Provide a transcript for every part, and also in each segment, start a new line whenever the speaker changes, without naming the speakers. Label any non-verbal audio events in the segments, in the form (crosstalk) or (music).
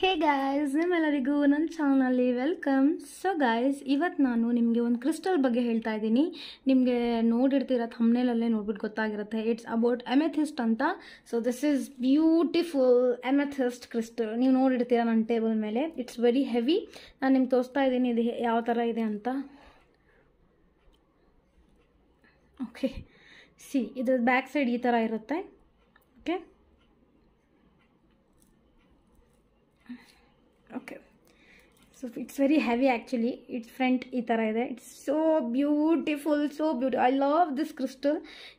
hey guys ನಿಮ್ಮೆಲ್ಲರಿಗೂ ನನ್ನ ಚಾನಲ್ಲಿ welcome so guys ಇವತ್ತು ನಾನು ನಿಮಗೆ ಒಂದು ಕ್ರಿಸ್ಟಲ್ ಬಗ್ಗೆ ಹೇಳ್ತಾ ಇದ್ದೀನಿ ನಿಮಗೆ ನೋಡಿರ್ತೀರ ಥಮ್ನೇಲಲ್ಲೇ ನೋಡ್ಬಿಟ್ಟು ಗೊತ್ತಾಗಿರುತ್ತೆ ಇಟ್ಸ್ ಅಬೌಟ್ ಎಮೆಥಿಸ್ಟ್ ಅಂತ so this is beautiful amethyst crystal ನೀವು ನೋಡಿರ್ತೀರ ನನ್ನ ಟೇಬಲ್ ಮೇಲೆ ಇಟ್ಸ್ ವೆರಿ ಹೆವಿ ನಾನು ನಿಮ್ಗೆ ತೋರಿಸ್ತಾ ಇದ್ದೀನಿ ಇದು ಯಾವ ಥರ ಇದೆ ಅಂತ okay back side okay okay so it's very heavy actually it's front ಈ ಥರ ಇದೆ it's so beautiful so beauty I love this crystal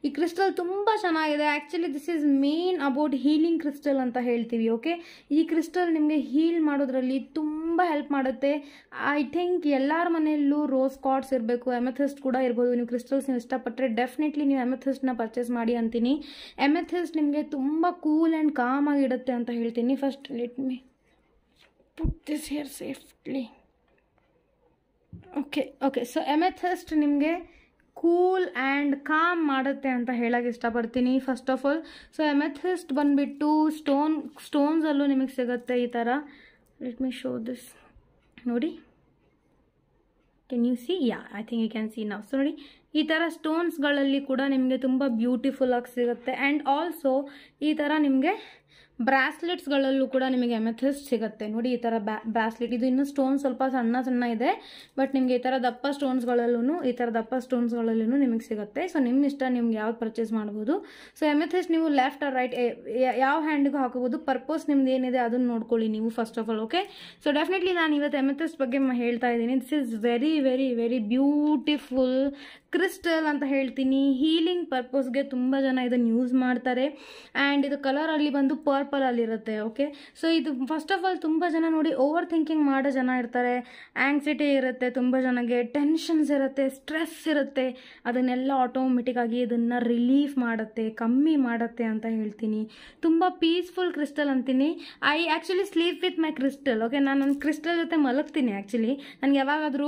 ಈ ಕ್ರಿಸ್ಟಲ್ ತುಂಬ ಚೆನ್ನಾಗಿದೆ actually this is main about healing crystal ಅಂತ ಹೇಳ್ತೀವಿ ಓಕೆ ಈ ಕ್ರಿಸ್ಟಲ್ ನಿಮಗೆ ಹೀಲ್ ಮಾಡೋದ್ರಲ್ಲಿ ತುಂಬ ಹೆಲ್ಪ್ ಮಾಡುತ್ತೆ ಐ ಥಿಂಕ್ ಎಲ್ಲರ ಮನೆಯಲ್ಲೂ ರೋಸ್ ಕಾಟ್ಸ್ ಇರಬೇಕು ಎಮೆಥಿಸ್ಟ್ ಕೂಡ ಇರ್ಬೋದು ನೀವು ಕ್ರಿಸ್ಟಲ್ಸ್ ನೀವು ಇಷ್ಟಪಟ್ಟರೆ ಡೆಫಿನೆಟ್ಲಿ ನೀವು ಎಮೆಥಿಸ್ಟ್ನ ಪರ್ಚೇಸ್ ಮಾಡಿ ಅಂತೀನಿ ಎಮೆಥಿಸ್ಟ್ ನಿಮಗೆ ತುಂಬ ಕೂಲ್ ಆ್ಯಂಡ್ ಕಾಮ್ ಆಗಿಡುತ್ತೆ ಅಂತ ಹೇಳ್ತೀನಿ first let me put this here safely okay okay so amethyst ನಿಮಗೆ ಕೂಲ್ ಆ್ಯಂಡ್ ಕಾಮ್ ಮಾಡುತ್ತೆ ಅಂತ ಹೇಳೋಕೆ ಇಷ್ಟಪಡ್ತೀನಿ first of all so amethyst ಬಂದುಬಿಟ್ಟು ಸ್ಟೋನ್ ಸ್ಟೋನ್ಸಲ್ಲೂ ನಿಮಗೆ ಸಿಗುತ್ತೆ ಈ ಥರ ಲೆಟ್ ಮೀ ಶೋ ದಿಸ್ ನೋಡಿ can you see yeah I think you can see ನಾವು ಸೊ ನೋಡಿ ಈ ಥರ ಸ್ಟೋನ್ಸ್ಗಳಲ್ಲಿ ಕೂಡ ನಿಮಗೆ ತುಂಬ ಬ್ಯೂಟಿಫುಲ್ಲಾಗಿ ಸಿಗುತ್ತೆ ಆ್ಯಂಡ್ ಆಲ್ಸೋ ಈ ಥರ ನಿಮಗೆ ಬ್ರಾಸ್ಲೆಟ್ಸ್ಗಳಲ್ಲೂ ಕೂಡ ನಿಮಗೆ ಎಮೆಥಿಸ್ಟ್ ಸಿಗುತ್ತೆ ನೋಡಿ ಈ ಥರ ಬ್ರಾಸ್ಲೆಟ್ ಇದು ಇನ್ನೂ ಸ್ಟೋನ್ ಸ್ವಲ್ಪ ಸಣ್ಣ ಸಣ್ಣ ಇದೆ ಬಟ್ ನಿಮಗೆ ಈ ಥರ ದಪ್ಪ ಸ್ಟೋನ್ಸ್ಗಳಲ್ಲೂ ಈ ಥರ ದಪ್ಪ ಸ್ಟೋನ್ಸ್ಗಳಲ್ಲೂ ನಿಮಗೆ ಸಿಗುತ್ತೆ ಸೊ ನಿಮ್ಮ ಇಷ್ಟ ನಿಮ್ಗೆ ಯಾವ್ದು ಪರ್ಚೇಸ್ ಮಾಡ್ಬೋದು ಸೊ ಎಮೆಥಿಸ್ಟ್ ನೀವು ಲೆಫ್ಟ್ ಆರ್ ರೈಟ್ ಯಾವ ಹ್ಯಾಂಡಿಗೂ ಹಾಕಬಹುದು ಪರ್ಪೋಸ್ ನಿಮ್ದು ಏನಿದೆ ಅದನ್ನು ನೋಡ್ಕೊಳ್ಳಿ ನೀವು first of all okay so definitely ನಾನು ಇವತ್ತು ಎಮೆಥಿಸ್ಟ್ ಬಗ್ಗೆ ಹೇಳ್ತಾ ಇದ್ದೀನಿ this is very very very beautiful crystal ಅಂತ ಹೇಳ್ತೀನಿ ಹೀಲಿಂಗ್ ಪರ್ಪೋಸ್ಗೆ ತುಂಬ ಜನ ಇದನ್ನು ಯೂಸ್ ಮಾಡ್ತಾರೆ ಆ್ಯಂಡ್ ಇದು ಕಲರಲ್ಲಿ ಬಂದು ಪರ್ ಇರುತ್ತೆ ಓಕೆ ಸೊ ಇದು ಫಸ್ಟ್ ಆಫ್ ಆಲ್ ತುಂಬ ಜನ ನೋಡಿ ಓವರ್ ಥಿಂಕಿಂಗ್ ಮಾಡೋ ಜನ ಇರ್ತಾರೆ ಆ್ಯಂಗ್ಸಿಟಿ ಇರುತ್ತೆ ತುಂಬ ಜನಕ್ಕೆ ಟೆನ್ಷನ್ಸ್ ಇರುತ್ತೆ ಸ್ಟ್ರೆಸ್ ಇರುತ್ತೆ ಅದನ್ನೆಲ್ಲ ಆಟೋಮೆಟಿಕ್ಕಾಗಿ ಇದನ್ನು ರಿಲೀಫ್ ಮಾಡುತ್ತೆ ಕಮ್ಮಿ ಮಾಡುತ್ತೆ ಅಂತ ಹೇಳ್ತೀನಿ ತುಂಬ ಪೀಸ್ಫುಲ್ ಕ್ರಿಸ್ಟಲ್ ಅಂತೀನಿ I actually sleep with my crystal okay ನಾನು ನನ್ನ ಕ್ರಿಸ್ಟಲ್ ಜೊತೆ ಮಲಗ್ತೀನಿ ಆ್ಯಕ್ಚುಲಿ ನನಗೆ ಯಾವಾಗಾದರೂ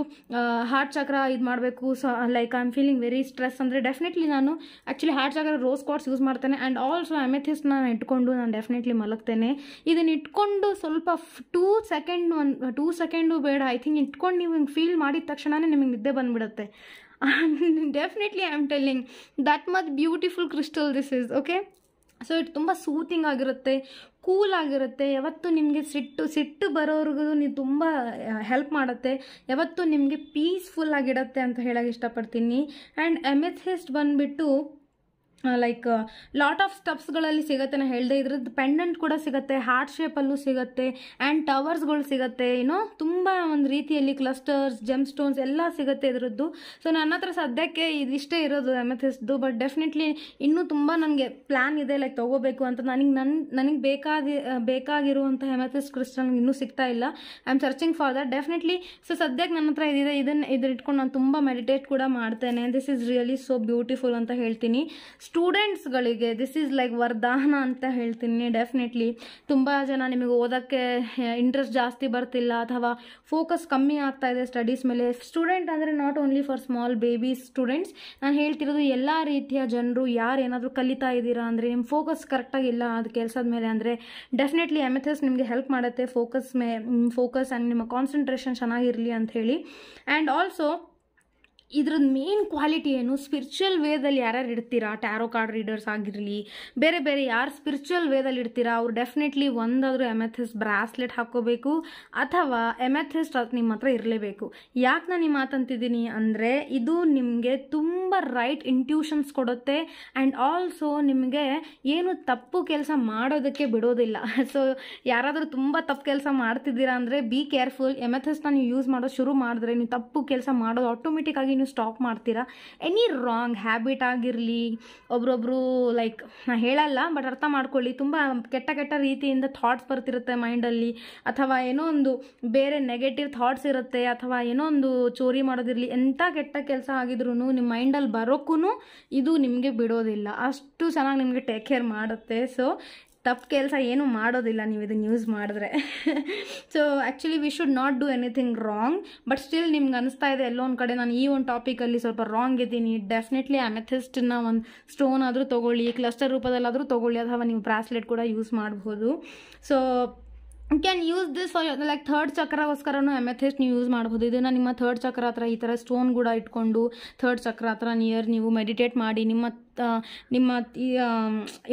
ಹಾರ್ಟ್ ಚಕ್ರ ಇದು ಮಾಡಬೇಕು so like I am feeling very stress ಅಂದರೆ ಡೆಫಿನೆಟ್ಲಿ ನಾನು actually heart chakra rose quartz use ಮಾಡ್ತೇನೆ ಆ್ಯಂಡ್ ಆಲ್ಸೋ ನಾನು ಇಟ್ಕೊಂಡು ನಾನು ಡೆಫಿನೆಟ್ಲಿ ಡೆಫಿನೆಟ್ಲಿ ಮಲಗ್ತೇನೆ ಇದನ್ನ ಇಟ್ಕೊಂಡು ಸ್ವಲ್ಪ ಟೂ ಸೆಕೆಂಡ್ ಒಂದು ಟೂ ಸೆಕೆಂಡು ಬೇಡ ಐ ಥಿಂಕ್ ಇಟ್ಕೊಂಡು ನೀವು ಹಿಂಗೆ ಫೀಲ್ ಮಾಡಿದ ತಕ್ಷಣವೇ ನಿಮಗೆ ನಿದ್ದೆ ಬಂದುಬಿಡುತ್ತೆ definitely I am telling that ಮತ್ beautiful crystal this is okay so it ತುಂಬ ಸೂತಿಂಗ್ ಆಗಿರುತ್ತೆ ಕೂಲ್ ಆಗಿರುತ್ತೆ ಯಾವತ್ತು ನಿಮಗೆ ಸಿಟ್ಟು ಸಿಟ್ಟು ಬರೋರ್ಗೂ ನೀವು ತುಂಬ ಹೆಲ್ಪ್ ಮಾಡುತ್ತೆ ಯಾವತ್ತು ನಿಮಗೆ ಪೀಸ್ಫುಲ್ ಆಗಿಡತ್ತೆ ಅಂತ ಹೇಳೋಕ್ಕೆ ಇಷ್ಟಪಡ್ತೀನಿ ಆ್ಯಂಡ್ ಎಮ್ ಬಂದುಬಿಟ್ಟು ಲೈಕ್ ಲಾಟ್ ಆಫ್ ಸ್ಟಪ್ಸ್ಗಳಲ್ಲಿ ಸಿಗುತ್ತೆ ನಾನು ಹೇಳಿದೆ ಇದ್ರದ್ದು ಪೆಂಡೆಂಟ್ ಕೂಡ ಸಿಗುತ್ತೆ ಹಾರ್ಟ್ ಶೇಪಲ್ಲೂ ಸಿಗುತ್ತೆ ಆ್ಯಂಡ್ ಟವರ್ಸ್ಗಳು ಸಿಗುತ್ತೆ ಏನೋ ತುಂಬ ಒಂದು ರೀತಿಯಲ್ಲಿ ಕ್ಲಸ್ಟರ್ಸ್ ಜೆಮ್ ಸ್ಟೋನ್ಸ್ ಎಲ್ಲ ಸಿಗುತ್ತೆ ಇದರದ್ದು ಸೊ ನನ್ನ ಹತ್ರ ಸದ್ಯಕ್ಕೆ ಇದಿಷ್ಟೇ ಇರೋದು ಎಮೆಥಿಸ್ದು ಬಟ್ ಡೆಫಿನೆಟ್ಲಿ ಇನ್ನೂ ತುಂಬ ನನಗೆ ಪ್ಲ್ಯಾನ್ ಇದೆ ಲೈಕ್ ತೊಗೋಬೇಕು ಅಂತ ನನಗೆ ನನ್ನ ನನಗೆ ಬೇಕಾಗಿ ಬೇಕಾಗಿರುವಂಥ ಎಮೆಥಿಸ್ ಕ್ರಿಸ್ಟಲ್ ಇನ್ನೂ ಸಿಗ್ತಾ ಇಲ್ಲ I am searching for that definitely so ಸದ್ಯಕ್ಕೆ ನನ್ನ ಹತ್ರ ಇದಿದೆ ಇದನ್ನು ಇದ್ರ ಇಟ್ಕೊಂಡು ನಾನು ತುಂಬ ಮೆಡಿಟೇಟ್ ಕೂಡ ಮಾಡ್ತೇನೆ this is really so beautiful ಅಂತ ಹೇಳ್ತೀನಿ ಸ್ಟೂಡೆಂಟ್ಸ್ಗಳಿಗೆ ದಿಸ್ ಈಸ್ ಲೈಕ್ ವರದಾನ ಅಂತ ಹೇಳ್ತೀನಿ ಡೆಫಿನೆಟ್ಲಿ ತುಂಬ ಜನ ನಿಮಗೆ ಓದೋಕ್ಕೆ ಇಂಟ್ರೆಸ್ಟ್ ಜಾಸ್ತಿ ಬರ್ತಿಲ್ಲ ಅಥವಾ ಫೋಕಸ್ ಕಮ್ಮಿ ಆಗ್ತಾ ಇದೆ ಸ್ಟಡೀಸ್ ಮೇಲೆ ಸ್ಟೂಡೆಂಟ್ ಅಂದರೆ not only for small baby students ನಾನು ಹೇಳ್ತಿರೋದು ಎಲ್ಲ ರೀತಿಯ ಜನರು ಯಾರು ಏನಾದರೂ ಕಲಿತಾ ಇದ್ದೀರಾ ಅಂದರೆ ನಿಮ್ಮ ಫೋಕಸ್ ಕರೆಕ್ಟಾಗಿ ಇಲ್ಲ ಅದು ಕೆಲಸದ ಮೇಲೆ ಅಂದರೆ ಡೆಫಿನೆಟ್ಲಿ ಎಮ್ ಎಸ್ ನಿಮಗೆ ಹೆಲ್ಪ್ ಮಾಡುತ್ತೆ ಫೋಕಸ್ ಮೇ ಫೋಕಸ್ ಆ್ಯಂಡ್ ನಿಮ್ಮ ಕಾನ್ಸಂಟ್ರೇಷನ್ ಚೆನ್ನಾಗಿರಲಿ ಅಂತ ಹೇಳಿ ಆ್ಯಂಡ್ ಆಲ್ಸೋ ಇದ್ರದ್ದು ಮೇನ್ ಕ್ವಾಲಿಟಿ ಏನು ಸ್ಪಿರಿಚುವಲ್ ವೇದಲ್ಲಿ ಯಾರ್ಯಾರು ಇಡ್ತೀರಾ ಟ್ಯಾರೋ ಕಾರ್ಡ್ ರೀಡರ್ಸ್ ಆಗಿರಲಿ ಬೇರೆ ಬೇರೆ ಯಾರು ಸ್ಪಿರಿಚುವಲ್ ವೇದಲ್ಲಿ ಇಡ್ತೀರಾ ಅವ್ರು ಡೆಫಿನೆಟ್ಲಿ ಒಂದಾದರೂ ಎಮೆಥಿಸ್ಟ್ ಬ್ರಾಸ್ಲೆಟ್ ಹಾಕೋಬೇಕು ಅಥವಾ ಎಮೆಥಿಸ್ಟ್ ಅದು ನಿಮ್ಮ ಹತ್ರ ಇರಲೇಬೇಕು ಯಾಕೆ ನಾನು ನಿಮ್ಮ ಮಾತಂತಿದ್ದೀನಿ ಅಂದರೆ ಇದು ನಿಮಗೆ ತುಂಬ ರೈಟ್ ಇಂಟ್ಯೂಷನ್ಸ್ ಕೊಡುತ್ತೆ ಆ್ಯಂಡ್ ಆಲ್ಸೋ ನಿಮಗೆ ಏನು ತಪ್ಪು ಕೆಲಸ ಮಾಡೋದಕ್ಕೆ ಬಿಡೋದಿಲ್ಲ ಸೊ (laughs) ಯಾರಾದರೂ ತುಂಬ ತಪ್ಪು ಕೆಲಸ ಮಾಡ್ತಿದ್ದೀರಾ ಅಂದರೆ ಬಿ ಕೇರ್ಫುಲ್ ಎಮೆಥಿಸ್ಟ್ನ ನೀವು ಯೂಸ್ ಮಾಡೋದು ಶುರು ಮಾಡಿದ್ರೆ ನೀವು ತಪ್ಪು ಕೆಲಸ ಮಾಡೋದು ಆಟೋಮೆಟಿಕ್ ಆಗಿ ನೀವು ಸ್ಟಾಪ್ ಮಾಡ್ತೀರಾ ಎನಿ ರಾಂಗ್ ಹ್ಯಾಬಿಟ್ ಆಗಿರಲಿ ಒಬ್ರೊಬ್ರು ಲೈಕ್ ನಾನು ಹೇಳಲ್ಲ ಬಟ್ ಅರ್ಥ ಮಾಡ್ಕೊಳ್ಳಿ ತುಂಬ ಕೆಟ್ಟ ಕೆಟ್ಟ ರೀತಿಯಿಂದ ಥಾಟ್ಸ್ ಬರ್ತಿರುತ್ತೆ ಮೈಂಡಲ್ಲಿ ಅಥವಾ ಏನೋ ಒಂದು ಬೇರೆ ನೆಗೆಟಿವ್ ಥಾಟ್ಸ್ ಇರುತ್ತೆ ಅಥವಾ ಏನೋ ಒಂದು ಚೋರಿ ಮಾಡೋದಿರಲಿ ಎಂಥ ಕೆಟ್ಟ ಕೆಲಸ ಆಗಿದ್ರು ನಿಮ್ಮ ಮೈಂಡಲ್ಲಿ ಬರೋಕ್ಕೂ ಇದು ನಿಮಗೆ ಬಿಡೋದಿಲ್ಲ ಅಷ್ಟು ಚೆನ್ನಾಗಿ ನಿಮಗೆ ಟೇಕ್ ಕೇರ್ ಮಾಡುತ್ತೆ ಸೊ ತಪ್ಪು ಕೆಲಸ ಏನೂ ಮಾಡೋದಿಲ್ಲ ನೀವು ಇದನ್ನು ಯೂಸ್ ಮಾಡಿದ್ರೆ so actually we should not do anything wrong but still ನಿಮ್ಗೆ ಅನಿಸ್ತಾ ಇದೆ ಎಲ್ಲೋ ಒಂದು ಕಡೆ ನಾನು ಈ ಒಂದು ಟಾಪಿಕಲ್ಲಿ ಸ್ವಲ್ಪ ರಾಂಗ್ ಇದ್ದೀನಿ ಡೆಫಿನೆಟ್ಲಿ ಅಮೆಥಿಸ್ಟನ್ನ ಒಂದು ಸ್ಟೋನ್ ಆದರೂ ತೊಗೊಳ್ಳಿ ಕ್ಲಸ್ಟರ್ ರೂಪದಲ್ಲಾದರೂ ತೊಗೊಳ್ಳಿ ಅಥವಾ ನೀವು ಬ್ರಾಸ್ಲೆಟ್ ಕೂಡ ಯೂಸ್ ಮಾಡ್ಬೋದು so you can use this for like third ಚಕ್ರಗೋಸ್ಕರನೂ ಎಮೆಥೆಸ್ಟ್ ನೀವು ಯೂಸ್ ಮಾಡ್ಬೋದು ಇದನ್ನು ನಿಮ್ಮ ಥರ್ಡ್ ಚಕ್ರ ಹತ್ರ ಈ ಥರ ಸ್ಟೋನ್ ಕೂಡ ಇಟ್ಕೊಂಡು ಥರ್ಡ್ ಚಕ್ರ ಹತ್ರ ನಿಯರ್ ನೀವು ಮೆಡಿಟೇಟ್ ಮಾಡಿ ನಿಮ್ಮ ನಿಮ್ಮ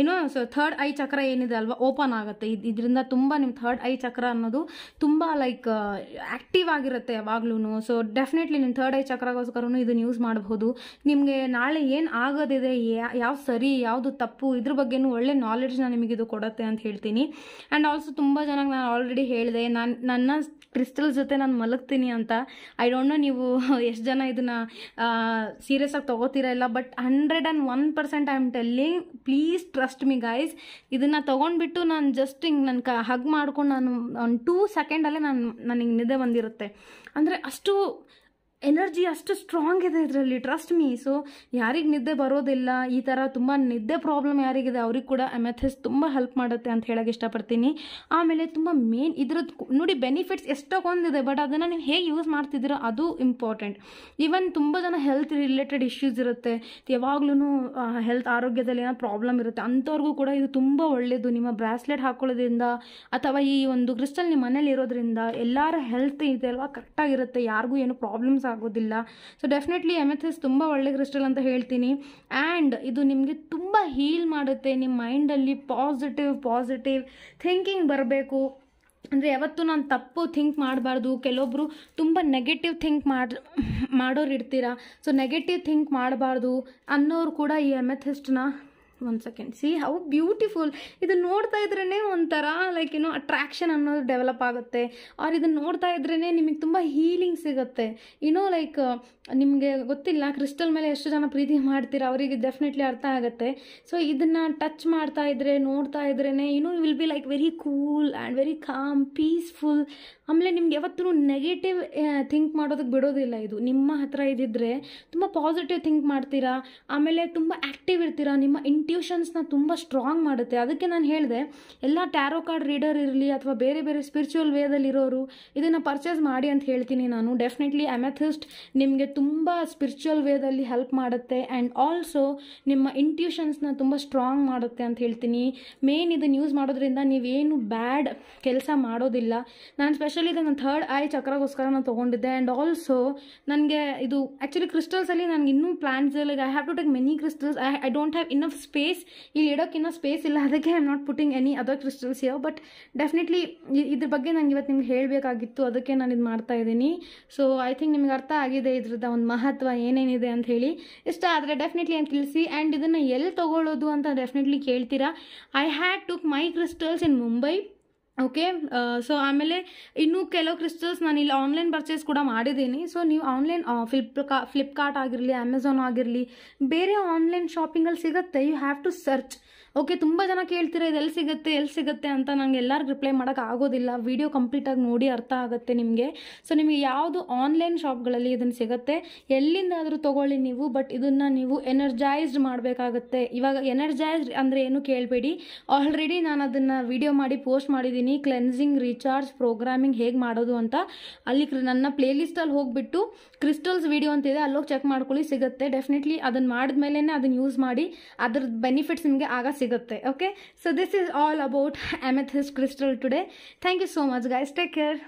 ಏನೋ ಥರ್ಡ್ ಐ ಚಕ್ರ ಏನಿದೆ ಅಲ್ವಾ ಓಪನ್ ಆಗುತ್ತೆ ಇದು ಇದರಿಂದ ತುಂಬ ನಿಮ್ಮ ಥರ್ಡ್ ಐ ಚಕ್ರ ಅನ್ನೋದು ತುಂಬ ಲೈಕ್ ಆ್ಯಕ್ಟಿವ್ ಆಗಿರುತ್ತೆ ಯಾವಾಗ್ಲೂ ಸೊ ಡೆಫಿನೆಟ್ಲಿ ನಿಮ್ಮ ಥರ್ಡ್ ಐ ಚಕ್ರಗೋಸ್ಕರ ಇದನ್ನು ಯೂಸ್ ಮಾಡಬಹುದು ನಿಮಗೆ ನಾಳೆ ಏನು ಆಗೋದಿದೆ ಯಾವ ಸರಿ ಯಾವುದು ತಪ್ಪು ಇದ್ರ ಬಗ್ಗೆನೂ ಒಳ್ಳೆ ನಾಲೆಡ್ಜ್ನ ನಿಮಗೆ ಇದು ಕೊಡುತ್ತೆ ಅಂತ ಹೇಳ್ತೀನಿ ಆ್ಯಂಡ್ ಆಲ್ಸೋ ತುಂಬ ಜನಕ್ಕೆ ನಾನು ಆಲ್ರೆಡಿ ಹೇಳಿದೆ ನಾನು ನನ್ನ ಕ್ರಿಸ್ಟಲ್ ಜೊತೆ ನಾನು ಮಲಗ್ತೀನಿ ಅಂತ ಐ ಡೋಂಟ್ ನೋ ನೀವು (laughs) ಎಷ್ಟು ಜನ ಇದನ್ನು ಸೀರಿಯಸ್ ಆಗಿ ತೊಗೋತೀರಾ ಇಲ್ಲ but hundred and one percent I am telling please trust me guys ಇದನ್ನು ತೊಗೊಂಡ್ಬಿಟ್ಟು ನಾನು ಜಸ್ಟ್ ಹಿಂಗೆ ನನ್ನ ಕ ಹಗ್ ಮಾಡ್ಕೊಂಡು ನಾನು ಒಂದು ಟೂ ಸೆಕೆಂಡಲ್ಲೇ ನಾನು ನನಗೆ ನಿದ್ದೆ ಬಂದಿರುತ್ತೆ ಅಂದರೆ ಅಷ್ಟು ಎನರ್ಜಿ ಅಷ್ಟು ಸ್ಟ್ರಾಂಗ್ ಇದೆ ಇದರಲ್ಲಿ ಟ್ರಸ್ಟ್ ಮೀ ಸೊ ಯಾರಿಗೆ ನಿದ್ದೆ ಬರೋದಿಲ್ಲ ಈ ಥರ ತುಂಬ ನಿದ್ದೆ ಪ್ರಾಬ್ಲಮ್ ಯಾರಿಗಿದೆ ಅವ್ರಿಗೆ ಕೂಡ ಎಮೆಥೆಸ್ ತುಂಬ ಹೆಲ್ಪ್ ಮಾಡುತ್ತೆ ಅಂತ ಹೇಳೋಕೆ ಇಷ್ಟಪಡ್ತೀನಿ ಆಮೇಲೆ ತುಂಬ ಮೇನ್ ಇದ್ರದ್ದು ನೋಡಿ ಬೆನಿಫಿಟ್ಸ್ ಎಷ್ಟೊಂದಿದೆ ಬಟ್ ಅದನ್ನು ನೀವು ಹೇಗೆ ಯೂಸ್ ಮಾಡ್ತಿದ್ದೀರೋ ಅದು ಇಂಪಾರ್ಟೆಂಟ್ ಈವನ್ ತುಂಬ ಜನ ಹೆಲ್ತ್ ರಿಲೇಟೆಡ್ ಇಶ್ಯೂಸ್ ಇರುತ್ತೆ ಯಾವಾಗ್ಲೂ ಹೆಲ್ತ್ ಆರೋಗ್ಯದಲ್ಲಿ ಏನೋ ಪ್ರಾಬ್ಲಮ್ ಇರುತ್ತೆ ಅಂಥವ್ರಿಗೂ ಕೂಡ ಇದು ತುಂಬ ಒಳ್ಳೆಯದು ನಿಮ್ಮ ಬ್ರಾಸ್ಲೆಟ್ ಹಾಕೊಳ್ಳೋದ್ರಿಂದ ಅಥವಾ ಈ ಒಂದು ಕ್ರಿಸ್ಟಲ್ ನಿಮ್ಮ ಮನೇಲಿ ಇರೋದ್ರಿಂದ ಎಲ್ಲರ ಹೆಲ್ತ್ ಕರೆಕ್ಟ್ ಕರೆಕ್ಟಾಗಿರುತ್ತೆ ಯಾರಿಗೂ ಏನು ಪ್ರಾಬ್ಲಮ್ಸ್ ಆಗೋದಿಲ್ಲ ಸೊ ಡೆಫಿನೆಟ್ಲಿ ಎಮೆಥಿಸ್ ತುಂಬ ಒಳ್ಳೆ ಕ್ರಿಸ್ಟಲ್ ಅಂತ ಹೇಳ್ತೀನಿ ಆ್ಯಂಡ್ ಇದು ನಿಮಗೆ ತುಂಬ ಹೀಲ್ ಮಾಡುತ್ತೆ ನಿಮ್ಮ ಮೈಂಡಲ್ಲಿ ಪಾಸಿಟಿವ್ ಪಾಸಿಟಿವ್ ಥಿಂಕಿಂಗ್ ಬರಬೇಕು ಅಂದರೆ ಯಾವತ್ತೂ ನಾನು ತಪ್ಪು ಥಿಂಕ್ ಮಾಡಬಾರ್ದು ಕೆಲವೊಬ್ಬರು ತುಂಬ ನೆಗೆಟಿವ್ ಥಿಂಕ್ ಮಾಡಿ ಮಾಡೋರು ಇರ್ತೀರ ಸೊ ನೆಗೆಟಿವ್ ಥಿಂಕ್ ಮಾಡಬಾರ್ದು ಅನ್ನೋರು ಕೂಡ ಈ ಎಮೆಥಿಸ್ಟ್ನ one second see how beautiful ಇದನ್ನು ನೋಡ್ತಾ ಇದ್ರೇ ಒಂಥರ ಲೈಕ್ ಏನೋ ಅಟ್ರಾಕ್ಷನ್ ಅನ್ನೋದು ಡೆವಲಪ್ ಆಗುತ್ತೆ ಆರ್ ಇದನ್ನು ನೋಡ್ತಾ ಇದ್ರೇ ನಿಮಗೆ ತುಂಬ ಹೀಲಿಂಗ್ ಸಿಗುತ್ತೆ ಏನೋ ಲೈಕ್ ನಿಮಗೆ ಗೊತ್ತಿಲ್ಲ ಕ್ರಿಸ್ಟಲ್ ಮೇಲೆ ಎಷ್ಟು ಜನ ಪ್ರೀತಿ ಮಾಡ್ತೀರಾ ಅವರಿಗೆ ಡೆಫಿನೆಟ್ಲಿ ಅರ್ಥ ಆಗುತ್ತೆ ಸೊ ಇದನ್ನು ಟಚ್ ಮಾಡ್ತಾ ಇದ್ರೆ ನೋಡ್ತಾ ಇದ್ರೇ you will be like very cool and very calm peaceful ಆಮೇಲೆ ನಿಮ್ಗೆ ಯಾವತ್ತೂ ನೆಗೆಟಿವ್ ಥಿಂಕ್ ಮಾಡೋದಕ್ಕೆ ಬಿಡೋದಿಲ್ಲ ಇದು ನಿಮ್ಮ ಹತ್ರ ಇದ್ದಿದ್ರೆ ತುಂಬ ಪಾಸಿಟಿವ್ ಥಿಂಕ್ ಮಾಡ್ತೀರಾ ಆಮೇಲೆ ತುಂಬ ಆ್ಯಕ್ಟಿವ್ ಇರ್ತೀರಾ ನಿಮ್ಮ ಇಂಟಿ ಇಂಟ್ಯೂಷನ್ಸ್ನ ತುಂಬ ಸ್ಟ್ರಾಂಗ್ ಮಾಡುತ್ತೆ ಅದಕ್ಕೆ ನಾನು ಹೇಳಿದೆ ಎಲ್ಲ ಟ್ಯಾರೋ ಕಾರ್ಡ್ ರೀಡರ್ ಇರಲಿ ಅಥವಾ ಬೇರೆ ಬೇರೆ ಸ್ಪಿರಿಚುವಲ್ ವೇದಲ್ಲಿರೋರು ಇದನ್ನು ಪರ್ಚೇಸ್ ಮಾಡಿ ಅಂತ ಹೇಳ್ತೀನಿ ನಾನು ಡೆಫಿನೆಟ್ಲಿ ಅಮೆಥಿಸ್ಟ್ ನಿಮಗೆ ತುಂಬ ಸ್ಪಿರಿಚುವಲ್ ವೇದಲ್ಲಿ ಹೆಲ್ಪ್ ಮಾಡುತ್ತೆ ಆ್ಯಂಡ್ ಆಲ್ಸೋ ನಿಮ್ಮ ಇಂಟ್ಯೂಷನ್ಸ್ನ ತುಂಬ ಸ್ಟ್ರಾಂಗ್ ಮಾಡುತ್ತೆ ಅಂತ ಹೇಳ್ತೀನಿ ಮೇನ್ ಇದನ್ನು ಯೂಸ್ ಮಾಡೋದ್ರಿಂದ ನೀವೇನು ಬ್ಯಾಡ್ ಕೆಲಸ ಮಾಡೋದಿಲ್ಲ ನಾನು ಸ್ಪೆಷಲಿ ಇದನ್ನು ಥರ್ಡ್ ಐ ಚಕ್ರಗೋಸ್ಕರ ನಾನು ತೊಗೊಂಡಿದ್ದೆ ಆ್ಯಂಡ್ ಆಲ್ಸೋ ನನಗೆ ಇದು ಆ್ಯಕ್ಚುಲಿ ಕ್ರಿಸ್ಟಲ್ಸಲ್ಲಿ ನನಗೆ ಇನ್ನೂ plans like I have to take many crystals I I don't have enough space space ಇಲ್ಲಿ ಇಡೋಕ್ಕಿನ್ನೂ ಸ್ಪೇಸ್ ಇಲ್ಲ ಅದಕ್ಕೆ I am not putting any other crystals ಯಾವ ಬಟ್ ಡೆಫಿನೆಟ್ಲಿ ಇದ್ರ ಬಗ್ಗೆ ನಂಗೆ ಇವತ್ತು ನಿಮ್ಗೆ ಹೇಳಬೇಕಾಗಿತ್ತು ಅದಕ್ಕೆ ನಾನು ಇದು ಮಾಡ್ತಾ ಇದ್ದೀನಿ ಸೊ ಐ ಥಿಂಕ್ ನಿಮ್ಗೆ ಅರ್ಥ ಆಗಿದೆ ಇದ್ರದ ಒಂದು ಮಹತ್ವ ಏನೇನಿದೆ ಅಂತ ಹೇಳಿ ಇಷ್ಟ ಆದರೆ ಡೆಫಿನೆಟ್ಲಿ ಅಂತ ತಿಳಿಸಿ ಆ್ಯಂಡ್ ಇದನ್ನು ಎಲ್ಲಿ ತೊಗೊಳ್ಳೋದು ಅಂತ ಡೆಫಿನೆಟ್ಲಿ ಕೇಳ್ತೀರಾ I had took my crystals in Mumbai okay so uh, ಆಮೇಲೆ ಇನ್ನೂ ಕೆಲವು ಕ್ರಿಸ್ಟಲ್ಸ್ ನಾನು ಇಲ್ಲಿ ಆನ್ಲೈನ್ ಪರ್ಚೇಸ್ ಕೂಡ ಮಾಡಿದ್ದೀನಿ ಸೊ ನೀವು ಆನ್ಲೈನ್ ಫ್ಲಿಪ್ಕಾ ಫ್ಲಿಪ್ಕಾರ್ಟ್ ಆಗಿರಲಿ ಅಮೆಝಾನ್ ಆಗಿರಲಿ ಬೇರೆ ಆನ್ಲೈನ್ ಶಾಪಿಂಗಲ್ಲಿ ಸಿಗುತ್ತೆ you have to search okay ತುಂಬ ಜನ ಕೇಳ್ತೀರಾ ಇದು ಎಲ್ಲಿ ಸಿಗುತ್ತೆ ಎಲ್ಲಿ ಸಿಗುತ್ತೆ ಅಂತ ನಂಗೆ ಎಲ್ಲರಿಗೂ ರಿಪ್ಲೈ ಮಾಡೋಕೆ ಆಗೋದಿಲ್ಲ ವೀಡಿಯೋ ಕಂಪ್ಲೀಟಾಗಿ ನೋಡಿ ಅರ್ಥ ಆಗುತ್ತೆ ನಿಮಗೆ ಸೊ ನಿಮಗೆ ಯಾವುದು ಆನ್ಲೈನ್ ಶಾಪ್ಗಳಲ್ಲಿ ಇದನ್ನು ಸಿಗುತ್ತೆ ಎಲ್ಲಿಂದಾದರೂ ತೊಗೊಳ್ಳಿ ನೀವು ಬಟ್ ಇದನ್ನು ನೀವು ಎನರ್ಜೈಸ್ಡ್ ಮಾಡಬೇಕಾಗುತ್ತೆ ಇವಾಗ ಎನರ್ಜೈಸ್ಡ್ ಅಂದರೆ ಏನು ಕೇಳಬೇಡಿ ಆಲ್ರೆಡಿ ನಾನು ಅದನ್ನು ವಿಡಿಯೋ ಮಾಡಿ ಪೋಸ್ಟ್ ಮಾಡಿದ್ದೀನಿ ಮನಿ ಕ್ಲೆನ್ಸಿಂಗ್ ರೀಚಾರ್ಜ್ ಪ್ರೋಗ್ರಾಮಿಂಗ್ ಹೇಗೆ ಮಾಡೋದು ಅಂತ ಅಲ್ಲಿ ನನ್ನ ಪ್ಲೇಲಿಸ್ಟಲ್ಲಿ ಹೋಗಿಬಿಟ್ಟು ಕ್ರಿಸ್ಟಲ್ಸ್ ವಿಡಿಯೋ ಅಂತಿದೆ ಅಲ್ಲೋಗಿ ಚೆಕ್ ಮಾಡ್ಕೊಳ್ಳಿ ಸಿಗುತ್ತೆ ಡೆಫಿನೆಟ್ಲಿ ಅದನ್ನು ಮಾಡಿದ್ಮೇಲೆ ಅದನ್ನು ಯೂಸ್ ಮಾಡಿ ಅದ್ರ ಬೆನಿಫಿಟ್ಸ್ ನಿಮಗೆ ಆಗ ಸಿಗುತ್ತೆ okay so this is all about amethyst crystal today thank you so much guys take care